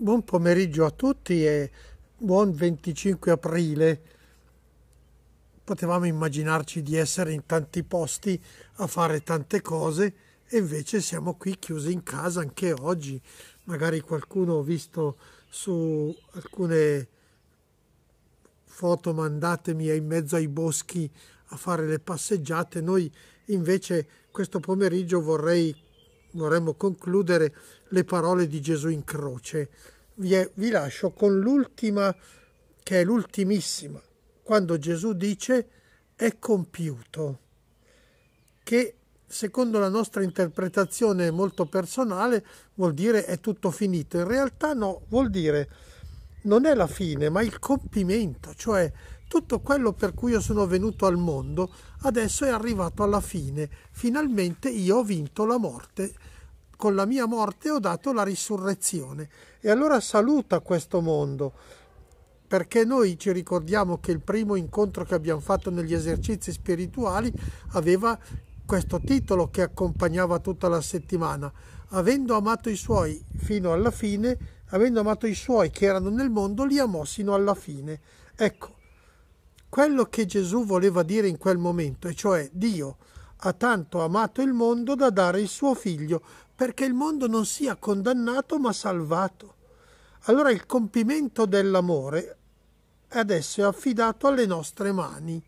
Buon pomeriggio a tutti e buon 25 aprile. Potevamo immaginarci di essere in tanti posti a fare tante cose e invece siamo qui chiusi in casa anche oggi. Magari qualcuno ha visto su alcune foto mandatemi in mezzo ai boschi a fare le passeggiate. Noi invece questo pomeriggio vorrei vorremmo concludere le parole di Gesù in croce. Vi, è, vi lascio con l'ultima, che è l'ultimissima, quando Gesù dice è compiuto, che secondo la nostra interpretazione molto personale vuol dire è tutto finito. In realtà no, vuol dire non è la fine, ma il compimento, cioè tutto quello per cui io sono venuto al mondo adesso è arrivato alla fine. Finalmente io ho vinto la morte. Con la mia morte ho dato la risurrezione. E allora saluta questo mondo, perché noi ci ricordiamo che il primo incontro che abbiamo fatto negli esercizi spirituali aveva questo titolo che accompagnava tutta la settimana. Avendo amato i suoi fino alla fine, avendo amato i suoi che erano nel mondo, li amò sino alla fine. Ecco, quello che Gesù voleva dire in quel momento, e cioè Dio ha tanto amato il mondo da dare il suo figlio perché il mondo non sia condannato ma salvato. Allora il compimento dell'amore adesso è affidato alle nostre mani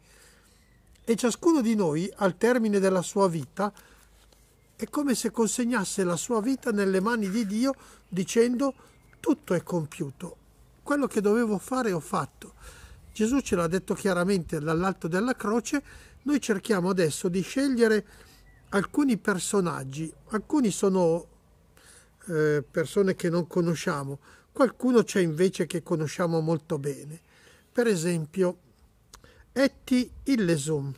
e ciascuno di noi al termine della sua vita è come se consegnasse la sua vita nelle mani di Dio dicendo tutto è compiuto, quello che dovevo fare ho fatto. Gesù ce l'ha detto chiaramente dall'alto della croce, noi cerchiamo adesso di scegliere alcuni personaggi, alcuni sono eh, persone che non conosciamo, qualcuno c'è invece che conosciamo molto bene. Per esempio, Etti Illesum,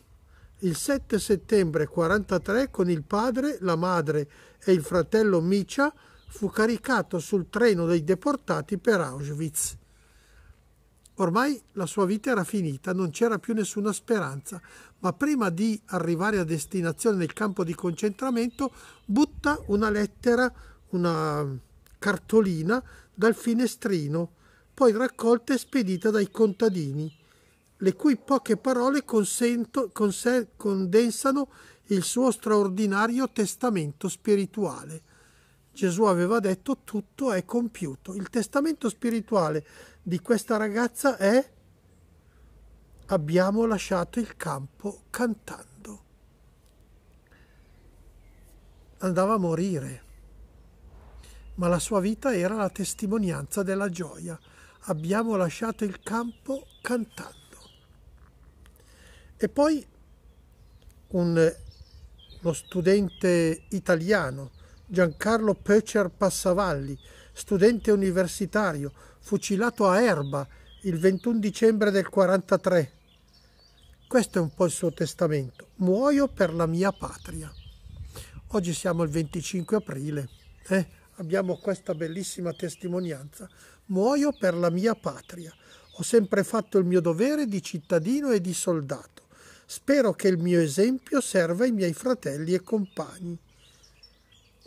il 7 settembre 1943 con il padre, la madre e il fratello Micia fu caricato sul treno dei deportati per Auschwitz. Ormai la sua vita era finita, non c'era più nessuna speranza, ma prima di arrivare a destinazione nel campo di concentramento butta una lettera, una cartolina dal finestrino, poi raccolta e spedita dai contadini, le cui poche parole consento, conse, condensano il suo straordinario testamento spirituale. Gesù aveva detto tutto è compiuto. Il testamento spirituale di questa ragazza è abbiamo lasciato il campo cantando. Andava a morire, ma la sua vita era la testimonianza della gioia. Abbiamo lasciato il campo cantando. E poi un, uno studente italiano, Giancarlo Pöcer Passavalli, studente universitario, fucilato a Erba il 21 dicembre del 43. Questo è un po' il suo testamento. Muoio per la mia patria. Oggi siamo il 25 aprile. Eh? Abbiamo questa bellissima testimonianza. Muoio per la mia patria. Ho sempre fatto il mio dovere di cittadino e di soldato. Spero che il mio esempio serva ai miei fratelli e compagni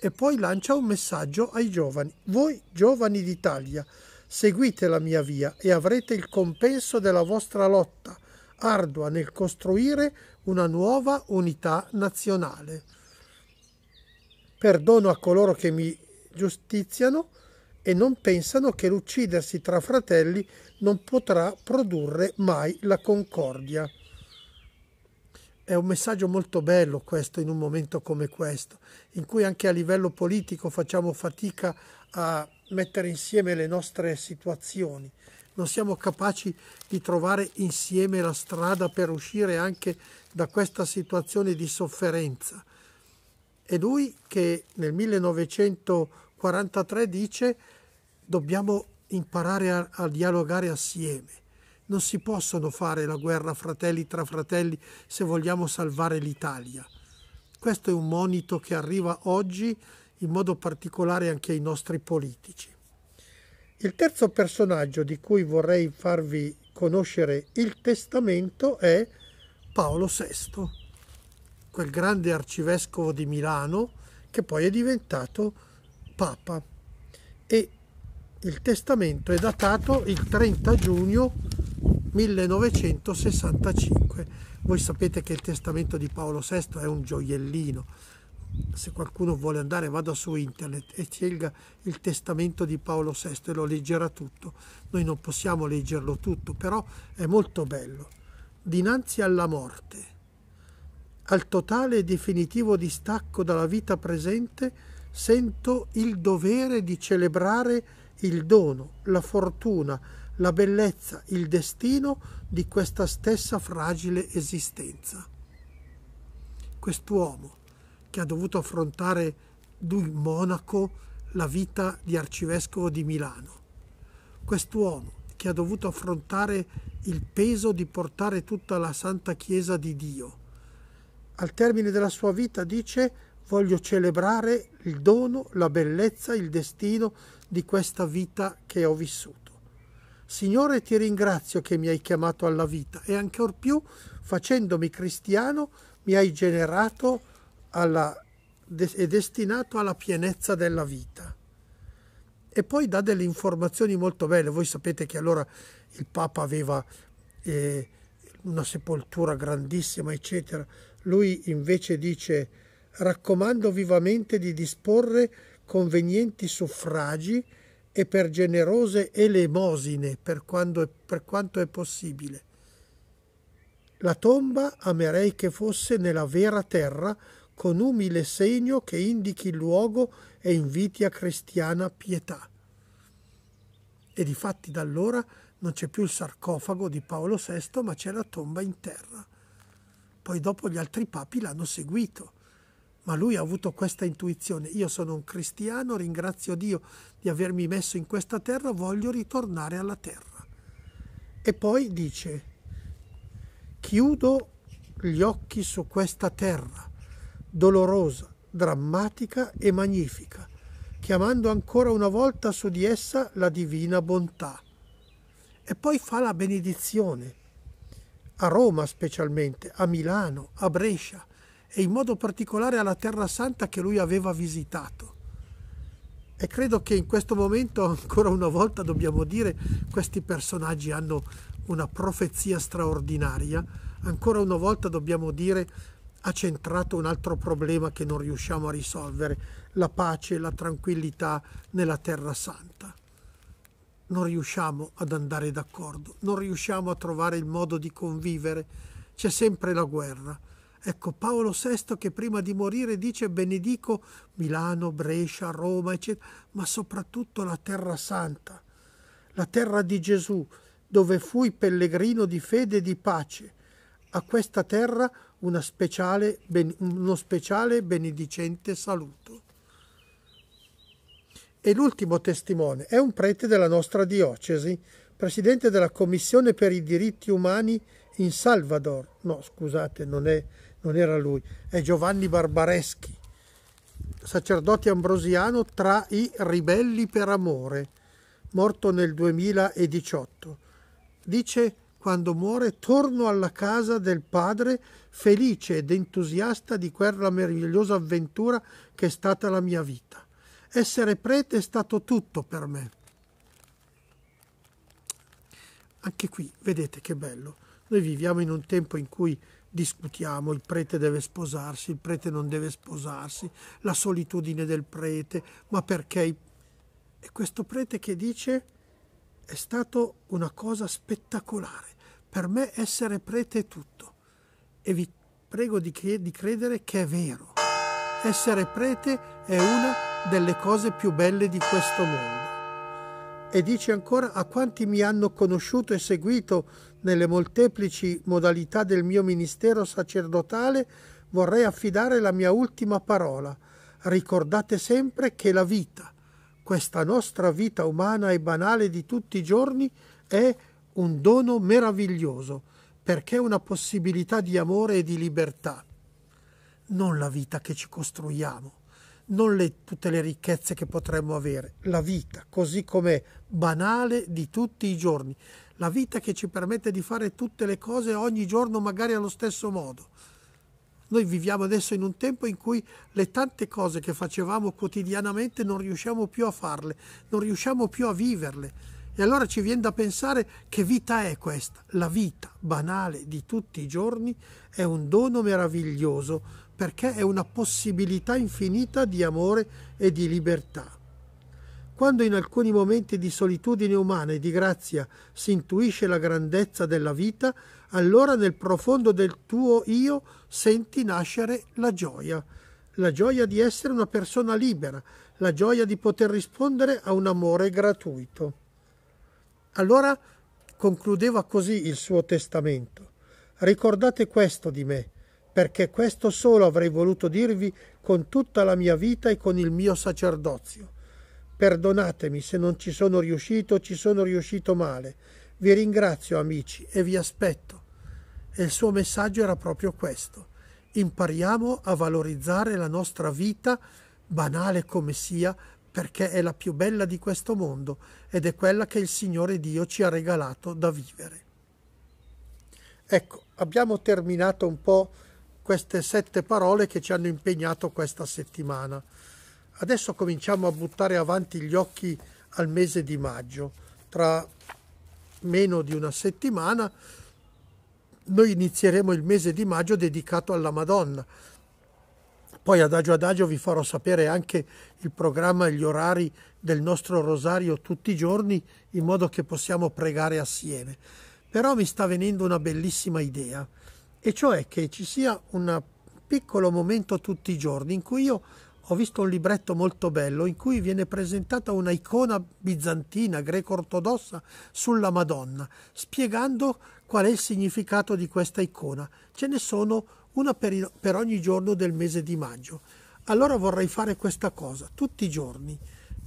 e poi lancia un messaggio ai giovani. Voi giovani d'Italia, seguite la mia via e avrete il compenso della vostra lotta ardua nel costruire una nuova unità nazionale. Perdono a coloro che mi giustiziano e non pensano che l'uccidersi tra fratelli non potrà produrre mai la concordia. È un messaggio molto bello questo in un momento come questo, in cui anche a livello politico facciamo fatica a mettere insieme le nostre situazioni, non siamo capaci di trovare insieme la strada per uscire anche da questa situazione di sofferenza. È lui che nel 1943 dice dobbiamo imparare a, a dialogare assieme non si possono fare la guerra fratelli tra fratelli se vogliamo salvare l'Italia. Questo è un monito che arriva oggi in modo particolare anche ai nostri politici. Il terzo personaggio di cui vorrei farvi conoscere il testamento è Paolo VI, quel grande arcivescovo di Milano che poi è diventato Papa. E il testamento è datato il 30 giugno 1965. Voi sapete che il testamento di Paolo VI è un gioiellino. Se qualcuno vuole andare vada su internet e scelga il testamento di Paolo VI e lo leggerà tutto. Noi non possiamo leggerlo tutto, però è molto bello. Dinanzi alla morte, al totale e definitivo distacco dalla vita presente, sento il dovere di celebrare il dono, la fortuna, la bellezza, il destino di questa stessa fragile esistenza. Quest'uomo che ha dovuto affrontare lui monaco la vita di arcivescovo di Milano, quest'uomo che ha dovuto affrontare il peso di portare tutta la Santa Chiesa di Dio. Al termine della sua vita dice voglio celebrare il dono, la bellezza, il destino di questa vita che ho vissuto. Signore ti ringrazio che mi hai chiamato alla vita e ancor più facendomi cristiano mi hai generato alla, e destinato alla pienezza della vita. E poi dà delle informazioni molto belle. Voi sapete che allora il Papa aveva eh, una sepoltura grandissima, eccetera. Lui invece dice raccomando vivamente di disporre convenienti suffragi e per generose elemosine per, quando, per quanto è possibile. La tomba amerei che fosse nella vera terra con umile segno che indichi il luogo e inviti a cristiana pietà. E difatti da allora non c'è più il sarcofago di Paolo VI, ma c'è la tomba in terra. Poi dopo gli altri papi l'hanno seguito ma lui ha avuto questa intuizione. Io sono un cristiano, ringrazio Dio di avermi messo in questa terra, voglio ritornare alla terra. E poi dice, chiudo gli occhi su questa terra, dolorosa, drammatica e magnifica, chiamando ancora una volta su di essa la divina bontà. E poi fa la benedizione, a Roma specialmente, a Milano, a Brescia, e in modo particolare alla Terra Santa che lui aveva visitato. E credo che in questo momento, ancora una volta, dobbiamo dire, questi personaggi hanno una profezia straordinaria, ancora una volta dobbiamo dire, ha centrato un altro problema che non riusciamo a risolvere, la pace e la tranquillità nella Terra Santa. Non riusciamo ad andare d'accordo, non riusciamo a trovare il modo di convivere, c'è sempre la guerra. Ecco Paolo VI che prima di morire dice benedico Milano, Brescia, Roma, eccetera, ma soprattutto la terra santa, la terra di Gesù, dove fui pellegrino di fede e di pace. A questa terra speciale, uno speciale benedicente saluto. E l'ultimo testimone è un prete della nostra diocesi, presidente della Commissione per i diritti umani in Salvador. No, scusate, non è non era lui, è Giovanni Barbareschi, sacerdote ambrosiano tra i ribelli per amore, morto nel 2018. Dice, quando muore, torno alla casa del padre felice ed entusiasta di quella meravigliosa avventura che è stata la mia vita. Essere prete è stato tutto per me. Anche qui, vedete che bello. Noi viviamo in un tempo in cui discutiamo, il prete deve sposarsi, il prete non deve sposarsi, la solitudine del prete, ma perché? E questo prete che dice è stato una cosa spettacolare, per me essere prete è tutto e vi prego di, che, di credere che è vero, essere prete è una delle cose più belle di questo mondo e dice ancora a quanti mi hanno conosciuto e seguito nelle molteplici modalità del mio ministero sacerdotale, vorrei affidare la mia ultima parola. Ricordate sempre che la vita, questa nostra vita umana e banale di tutti i giorni, è un dono meraviglioso, perché è una possibilità di amore e di libertà, non la vita che ci costruiamo non le, tutte le ricchezze che potremmo avere, la vita, così come banale di tutti i giorni, la vita che ci permette di fare tutte le cose ogni giorno magari allo stesso modo. Noi viviamo adesso in un tempo in cui le tante cose che facevamo quotidianamente non riusciamo più a farle, non riusciamo più a viverle. E allora ci viene da pensare che vita è questa. La vita banale di tutti i giorni è un dono meraviglioso perché è una possibilità infinita di amore e di libertà. Quando in alcuni momenti di solitudine umana e di grazia si intuisce la grandezza della vita, allora nel profondo del tuo io senti nascere la gioia, la gioia di essere una persona libera, la gioia di poter rispondere a un amore gratuito. Allora concludeva così il suo testamento. Ricordate questo di me, perché questo solo avrei voluto dirvi con tutta la mia vita e con il mio sacerdozio. Perdonatemi se non ci sono riuscito, ci sono riuscito male. Vi ringrazio amici e vi aspetto. E il suo messaggio era proprio questo. Impariamo a valorizzare la nostra vita, banale come sia, perché è la più bella di questo mondo ed è quella che il Signore Dio ci ha regalato da vivere. Ecco, abbiamo terminato un po' queste sette parole che ci hanno impegnato questa settimana. Adesso cominciamo a buttare avanti gli occhi al mese di maggio. Tra meno di una settimana noi inizieremo il mese di maggio dedicato alla Madonna. Poi adagio adagio vi farò sapere anche il programma e gli orari del nostro rosario tutti i giorni in modo che possiamo pregare assieme. Però mi sta venendo una bellissima idea e cioè che ci sia un piccolo momento tutti i giorni in cui io ho visto un libretto molto bello in cui viene presentata una icona bizantina, greco-ortodossa, sulla Madonna, spiegando qual è il significato di questa icona. Ce ne sono una per, per ogni giorno del mese di maggio. Allora vorrei fare questa cosa, tutti i giorni,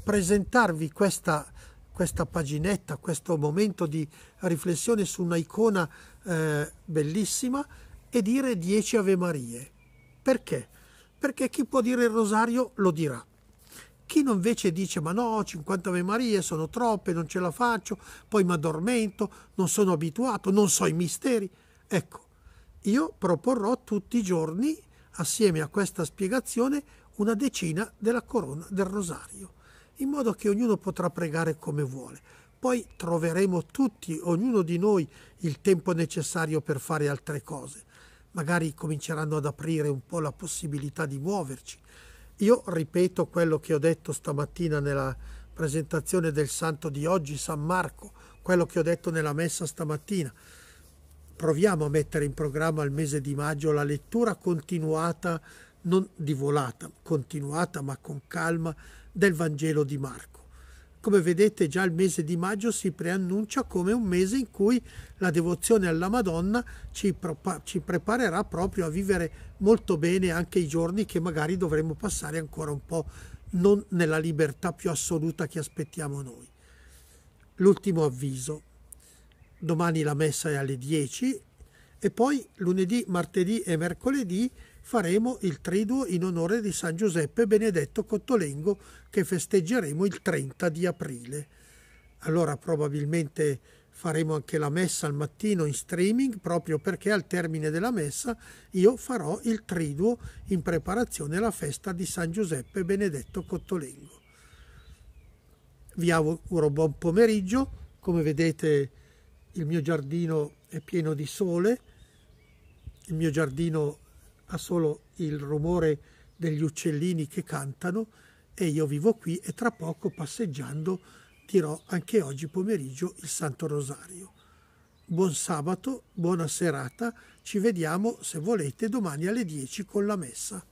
presentarvi questa, questa paginetta, questo momento di riflessione su una icona eh, bellissima, e dire dieci Ave Marie. Perché? Perché chi può dire il rosario lo dirà. Chi non invece dice ma no, 50 Ave Marie sono troppe, non ce la faccio, poi mi addormento, non sono abituato, non so i misteri. Ecco, io proporrò tutti i giorni, assieme a questa spiegazione, una decina della corona del rosario, in modo che ognuno potrà pregare come vuole. Poi troveremo tutti, ognuno di noi, il tempo necessario per fare altre cose magari cominceranno ad aprire un po' la possibilità di muoverci. Io ripeto quello che ho detto stamattina nella presentazione del santo di oggi, San Marco, quello che ho detto nella messa stamattina. Proviamo a mettere in programma il mese di maggio la lettura continuata, non di volata, continuata ma con calma, del Vangelo di Marco. Come vedete già il mese di maggio si preannuncia come un mese in cui la devozione alla Madonna ci, ci preparerà proprio a vivere molto bene anche i giorni che magari dovremo passare ancora un po' non nella libertà più assoluta che aspettiamo noi. L'ultimo avviso. Domani la messa è alle 10 e poi lunedì, martedì e mercoledì faremo il triduo in onore di San Giuseppe Benedetto Cottolengo che festeggeremo il 30 di aprile. Allora probabilmente faremo anche la messa al mattino in streaming proprio perché al termine della messa io farò il triduo in preparazione alla festa di San Giuseppe Benedetto Cottolengo. Vi auguro buon pomeriggio, come vedete il mio giardino è pieno di sole, il mio giardino ha solo il rumore degli uccellini che cantano e io vivo qui e tra poco passeggiando dirò anche oggi pomeriggio il Santo Rosario. Buon sabato, buona serata, ci vediamo se volete domani alle 10 con la messa.